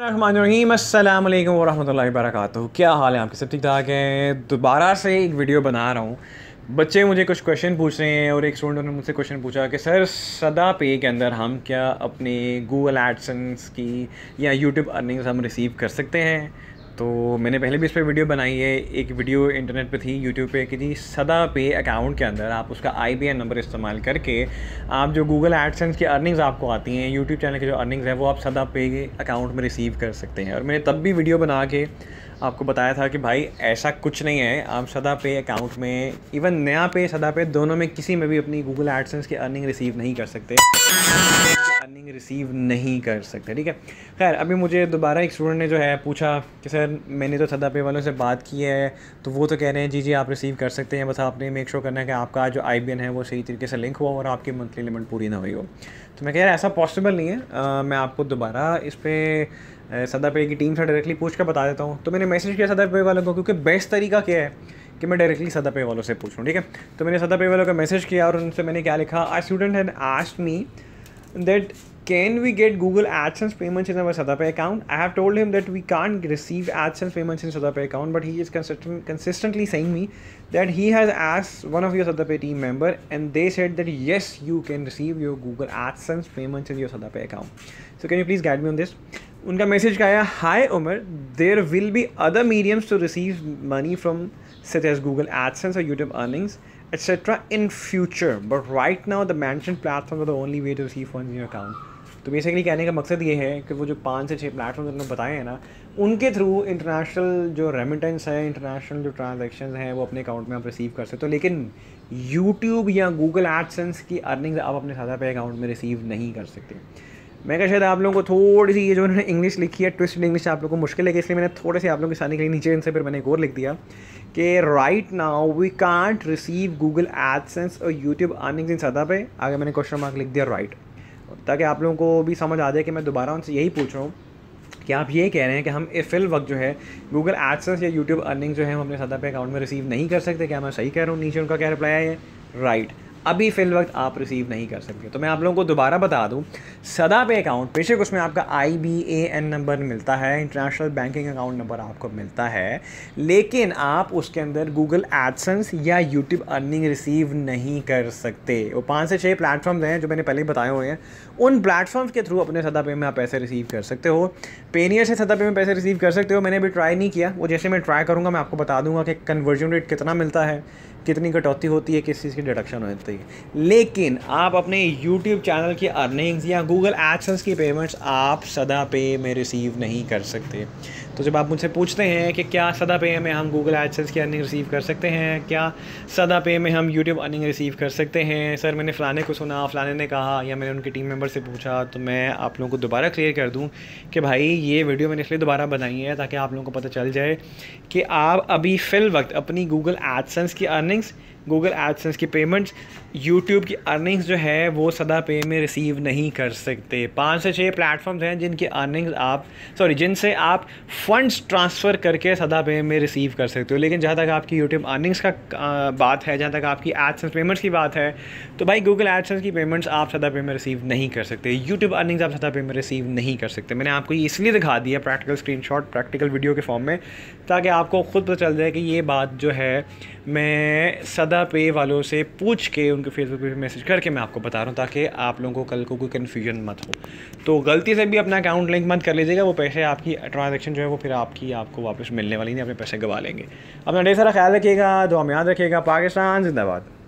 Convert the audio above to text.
अस्सलाम वालेकुम वरहमतुल्लाहि वबरकातुहू क्या हाल है आपके सब ठीक ठाक हैं दोबारा से एक वीडियो बना रहा हूँ बच्चे मुझे कुछ क्वेश्चन पूछ रहे हैं और एक स्टूडेंट ने मुझसे क्वेश्चन पूछा कि सर सदा पे के अंदर हम क्या अपने गूगल एडसन्स की या यूट्यूब अर्निंग्स हम रिसीव कर सकते हैं तो मैंने पहले भी इस पर वीडियो बनाई है एक वीडियो इंटरनेट पे थी यूट्यूब पे कि जी सदा पे अकाउंट के अंदर आप उसका आई नंबर इस्तेमाल करके आप जो गूगल एडसेंस की अर्निंग्स आपको आती हैं यूट्यूब चैनल की जो अर्निंग्स हैं वो आप सदा पे अकाउंट में रिसीव कर सकते हैं और मैंने तब भी वीडियो बना के आपको बताया था कि भाई ऐसा कुछ नहीं है आप सदा पे अकाउंट में इवन नया पे सदा पे दोनों में किसी में भी अपनी गूगल एडसेंस की अर्निंग रिसीव नहीं कर सकते अर्निंग रिसीव नहीं कर सकते ठीक है खैर अभी मुझे दोबारा एक स्टूडेंट ने जो है पूछा कि सर मैंने तो सदा पे वालों से बात की है तो वो तो कह रहे हैं जी जी आप रिसीव कर सकते हैं बस आपने मेक श्योर करना है कि आपका जो आई है वो सही तरीके से लिंक हुआ और आपकी मंथली लिमिट पूरी ना हुई हो तो मैं कह रहा ऐसा पॉसिबल नहीं है आ, मैं आपको दोबारा इस पर सदा पे की टीम से डायरेक्टली पूछ कर बता देता हूँ तो मैंने मैसेज किया सदा पे वालों को क्योंकि बेस्ट तरीका क्या है कि मैं डायरेक्टली सदा पे वालों से पूछूँ ठीक है तो मैंने सदा पे वालों का मैसेज किया और उनसे मैंने क्या लिखा I student had asked me that can we get Google AdSense payments in our SadaPay account? I have told him that we can't receive AdSense payments in SadaPay account, but he is consistent, consistently saying me that he has asked one of your SadaPay team member and they said that yes, you can receive your Google AdSense payments in your SadaPay account. So can you please guide me on this? उनका message का आया hi Umar there will be other mediums to receive money from such as Google AdSense और YouTube etc. in future. But right now the mansion platforms are the only way to receive funds in your account. तो basically कहने का मकसद ये है कि वो जो पाँच से छः प्लेटफॉर्म उन्होंने बताए हैं ना उनके थ्रू इंटरनेशनल जो रेमिटेंस है इंटरनेशनल जो ट्रांजेक्शन हैं वो अपने अकाउंट में आप रिसीव कर सकते हो लेकिन यूट्यूब या गूगल एडसेंस की अर्निंग्स आप अपने साधा पे अकाउंट में रिसीव नहीं कर सकते मैं क्या शायद आप लोगों को थोड़ी सी ये जो उन्होंने इंग्लिश लिखी है ट्विस्ट इंग्लिश आप लोगों को मुश्किल है इसलिए मैंने थोड़े से आप लोगों के सामने के लिए नीचे इनसे फिर मैंने एक और लिख दिया कि right now we can't receive Google AdSense और YouTube earnings in SadaPay आगे मैंने क्वेश्चन मार्क लिख दिया राइट ताकि आप लोगों को भी समझ आ जाए कि मैं दोबारा उनसे यही पूछ रहा हूँ कि आप ये कह रहे हैं कि हम फिल वक्त जो है गूगल एडसेंस या यूट्यूब अर्निंग जो है हम अपने सदा पे अकाउंट में रिसीव नहीं कर सकते क्या मैं सही कह रहा हूँ नीचे उनका क्या रिप्लाई है राइट अभी फिल वक्त आप रिसीव नहीं कर सकते तो मैं आप लोगों को दोबारा बता दूं सदा पे अकाउंट बेशक उसमें आपका I B A N number मिलता है इंटरनेशनल बैंकिंग अकाउंट नंबर आपको मिलता है लेकिन आप उसके अंदर गूगल एडसेंस या यूट्यूब अर्निंग रिसीव नहीं कर सकते वो पाँच से छः प्लेटफॉर्म्स हैं जो मैंने पहले बताए हुए हैं उन प्लेटफॉर्म्स के थ्रू अपने सदा पे में आप पैसे रिसीव कर सकते हो पेनियर से सदा पे में पैसे रिसीव कर सकते हो मैंने अभी ट्राई नहीं किया वो जैसे मैं ट्राई करूँगा मैं आपको बता दूंगा कि कन्वर्जन रेट कितना मिलता है कितनी कटौती होती है किस चीज़ की डिडक्शन होती है लेकिन आप अपने यूट्यूब चैनल की अर्निंग्स या गूगल एडसेंस की पेमेंट्स आप सदा पे में रिसीव नहीं कर सकते तो जब आप मुझसे पूछते हैं कि क्या सदा पे में हम गूगल एडसेंस की अर्निंग रिसीव कर सकते हैं क्या सदा पे में हम यूट्यूब अर्निंग रिसीव कर सकते हैं सर मैंने फ़लाने को सुना फ़लाने ने कहा या मैंने उनके टीम मेम्बर से पूछा तो मैं आप लोगों को दोबारा क्लियर कर दूँ कि भाई ये वीडियो मैंने इसलिए दोबारा बनाई है ताकि आप लोगों को पता चल जाए कि आप अभी फ़िल वक्त अपनी गूगल एडसेंस की अर्निंग्स गूगल एडसेंस की पेमेंट्स यूट्यूब की अर्निंग्स जो है वो सदा पे में रिसीव नहीं कर सकते पाँच से छः प्लेटफॉर्म्स हैं जिनकी अर्निंग्स आप सॉरी जिनसे आप फंड्स ट्रांसफ़र करके सदा पे में रिसीव कर सकते हो लेकिन जहाँ तक आपकी यूट्यूब अर्निंग्स का बात है जहाँ तक आपकी एडसेंस पेमेंट्स की बात है तो भाई गूगल एडसेंस की पेमेंट्स आप सदा पे में रिसीव नहीं कर सकते यूट्यूब अर्निंग्स आप सदा पे में रिसीव नहीं कर सकते मैंने आपको ये इसलिए दिखा दिया प्रैक्टिकल स्क्रीन प्रैक्टिकल वीडियो के फॉर्म में ताकि आपको खुद पता चल जाए कि ये बात जो है मैं सदा पे वालों से पूछ के उनके फेसबुक पर मैसेज करके मैं आपको बता रहा हूँ ताकि आप लोगों को कल को कोई कन्फ्यूजन मत हो तो गलती से भी अपना अकाउंट लिंक मत कर लीजिएगा वो पैसे आपकी ट्रांजेक्शन जो है वो फिर आपकी आपको वापस मिलने वाली नहीं अपने पैसे गवा लेंगे अपना ढेर सारा ख्याल रखिएगा दुआ में याद रखिएगा पाकिस्तान जिंदाबाद